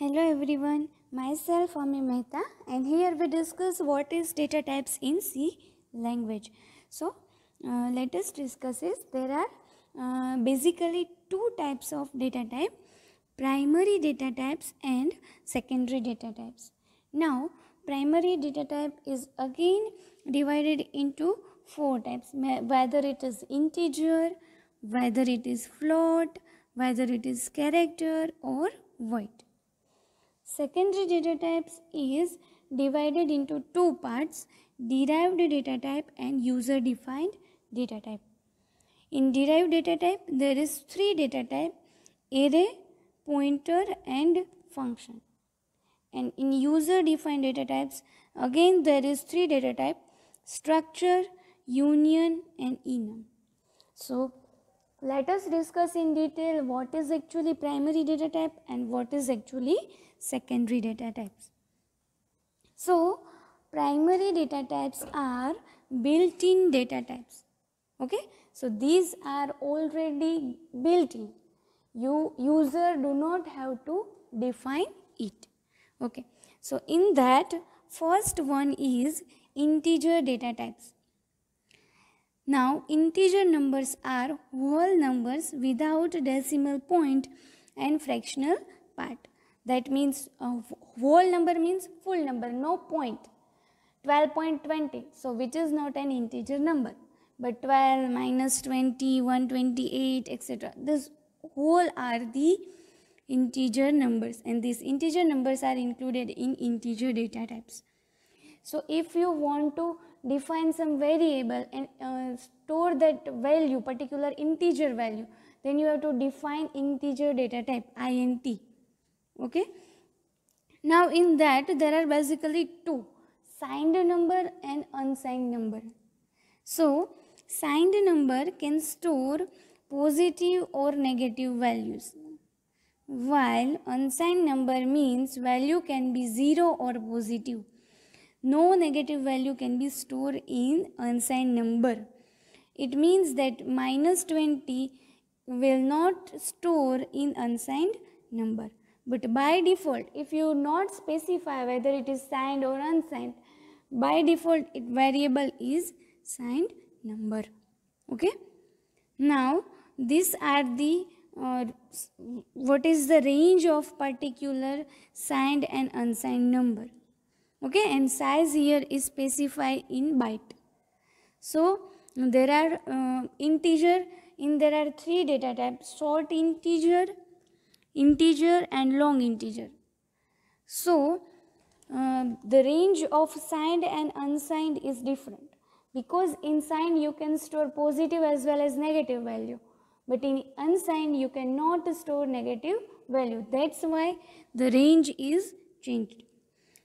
Hello everyone, myself Ami Mehta and here we discuss what is data types in C language. So uh, let us discuss is there are uh, basically two types of data type primary data types and secondary data types. Now primary data type is again divided into four types whether it is integer, whether it is float, whether it is character or void. Secondary data types is divided into two parts derived data type and user defined data type. In derived data type there is three data type array, pointer and function. And in user defined data types again there is three data type structure, union and enum. So let us discuss in detail what is actually primary data type and what is actually secondary data types. So, primary data types are built-in data types. Okay, so these are already built-in. You user do not have to define it. Okay, so in that first one is integer data types. Now integer numbers are whole numbers without decimal point and fractional part. That means uh, whole number means full number, no point. 12.20, so which is not an integer number. But 12, minus 20, 128, etc. This whole are the integer numbers and these integer numbers are included in integer data types. So if you want to define some variable and uh, store that value, particular integer value, then you have to define integer data type, int. Okay. Now in that there are basically two, signed number and unsigned number. So signed number can store positive or negative values while unsigned number means value can be 0 or positive no negative value can be stored in unsigned number. It means that minus 20 will not store in unsigned number. But by default, if you not specify whether it is signed or unsigned, by default it variable is signed number. Okay. Now, these are the uh, what is the range of particular signed and unsigned number okay and size here is specified in byte so there are uh, integer in there are three data types short integer integer and long integer so uh, the range of signed and unsigned is different because in signed you can store positive as well as negative value but in unsigned you cannot store negative value that's why the range is changed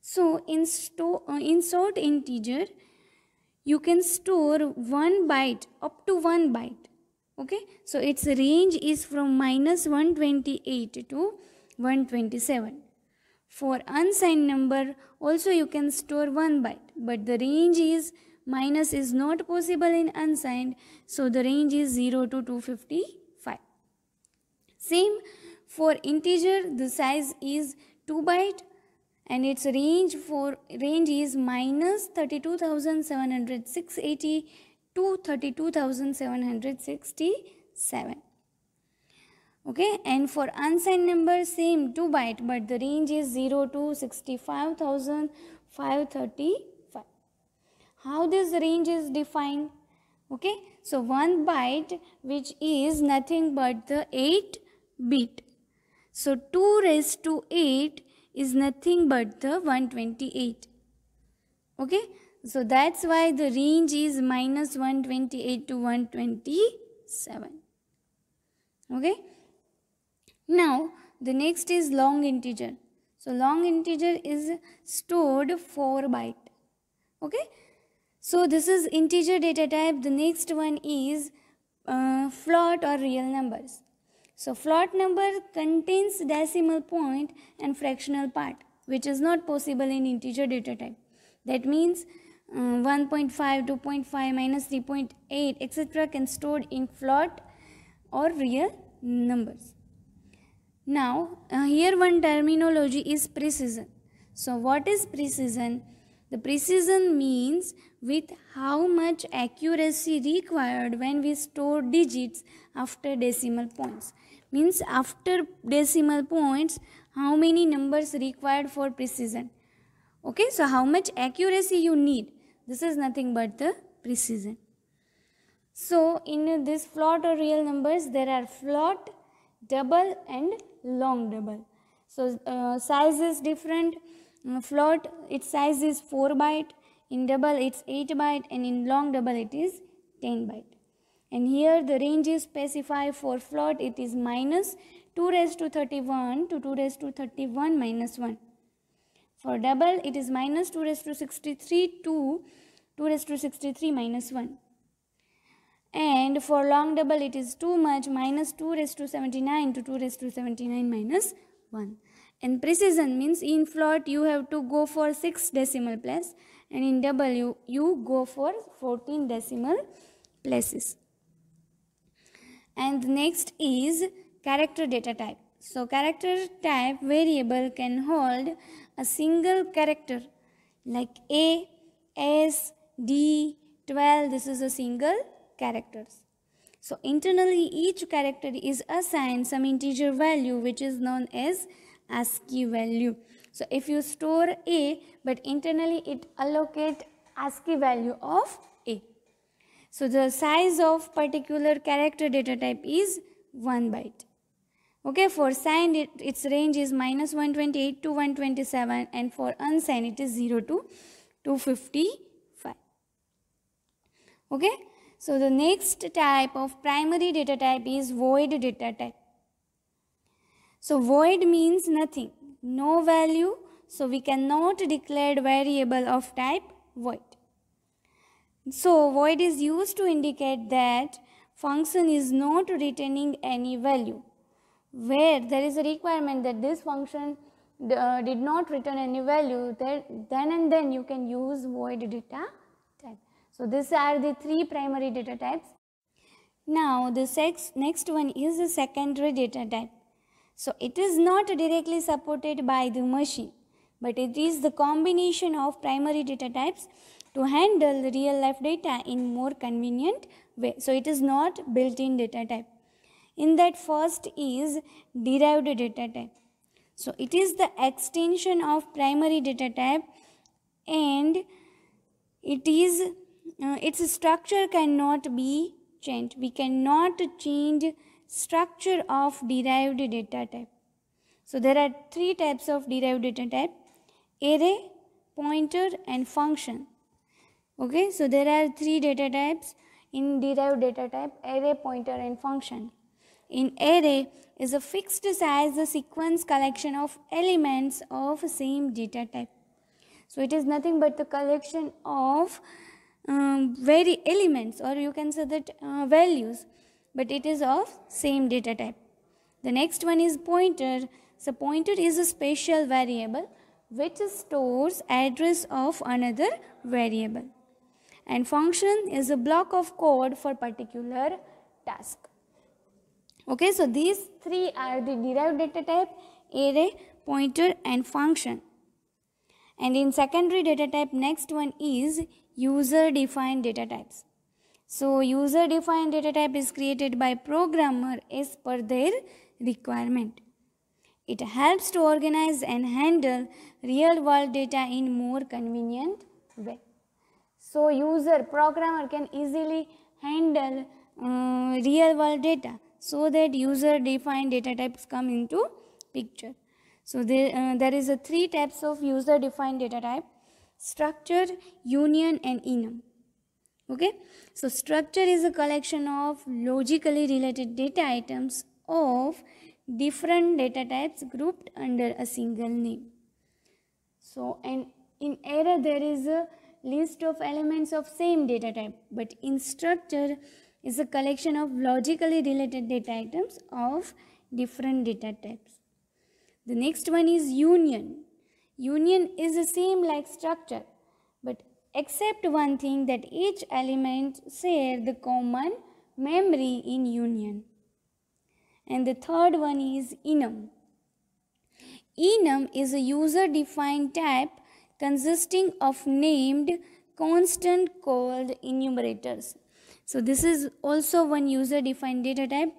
so in store, uh, insert integer, you can store 1 byte up to 1 byte. Okay. So its range is from minus 128 to 127. For unsigned number also you can store 1 byte. But the range is minus is not possible in unsigned. So the range is 0 to 255. Same for integer the size is 2 byte and its range for range is minus 32,760 to 32,767 okay and for unsigned numbers same 2 byte but the range is 0 to 65,535 how this range is defined okay so 1 byte which is nothing but the 8 bit so 2 raised to 8 is nothing but the 128 okay so that's why the range is minus 128 to 127 okay now the next is long integer so long integer is stored for byte okay so this is integer data type the next one is uh, float or real numbers so float number contains decimal point and fractional part which is not possible in integer data type. That means um, 1.5, 2.5, minus 3.8 etc. can stored in float or real numbers. Now uh, here one terminology is precision. So what is precision? The precision means with how much accuracy required when we store digits after decimal points means after decimal points how many numbers required for precision okay so how much accuracy you need this is nothing but the precision so in this float or real numbers there are float double and long double so uh, size is different float mm, its size is 4 byte in double it's 8 byte and in long double it is 10 byte. And here the range is specified for float it is minus 2 raised to 31 to 2 raised to 31 minus 1. For double it is minus 2 raised to 63 to 2 raised to 63 minus 1. And for long double it is too much minus 2 raised to 79 to 2 raised to 79 minus 1. And precision means in float you have to go for 6 decimal place and in W you go for 14 decimal places. And next is character data type. So character type variable can hold a single character like A, S, D, 12 this is a single characters. So internally each character is assigned some integer value which is known as ASCII value. So if you store A, but internally it allocate ASCII value of A. So the size of particular character data type is 1 byte. Okay, for signed it, its range is minus 128 to 127 and for unsigned it is 0 to 255. Okay, so the next type of primary data type is void data type. So void means nothing no value. So we cannot declare variable of type void. So void is used to indicate that function is not returning any value where there is a requirement that this function uh, did not return any value there, then and then you can use void data type. So these are the three primary data types. Now the next one is the secondary data type. So it is not directly supported by the machine, but it is the combination of primary data types to handle real life data in more convenient way. So it is not built-in data type. In that first is derived data type. So it is the extension of primary data type and it is uh, its structure cannot be changed. We cannot change structure of derived data type. So there are three types of derived data type array, pointer and function. Okay, so there are three data types in derived data type array, pointer and function. In array is a fixed size sequence collection of elements of same data type. So it is nothing but the collection of um, very elements or you can say that uh, values but it is of same data type. The next one is pointer. So pointer is a special variable which stores address of another variable. And function is a block of code for particular task. Okay, so these three are the derived data type, array, pointer and function. And in secondary data type, next one is user defined data types. So user defined data type is created by programmer as per their requirement. It helps to organize and handle real world data in more convenient way. So user programmer can easily handle uh, real world data so that user defined data types come into picture. So there, uh, there is a three types of user defined data type structure, union and enum okay so structure is a collection of logically related data items of different data types grouped under a single name so and in array there is a list of elements of same data type but in structure is a collection of logically related data items of different data types the next one is union union is the same like structure except one thing that each element share the common memory in union. And the third one is enum. Enum is a user-defined type consisting of named constant called enumerators. So this is also one user-defined data type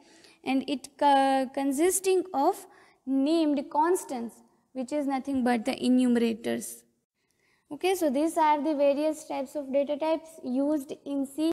and it uh, consisting of named constants which is nothing but the enumerators. Okay, so these are the various types of data types used in C.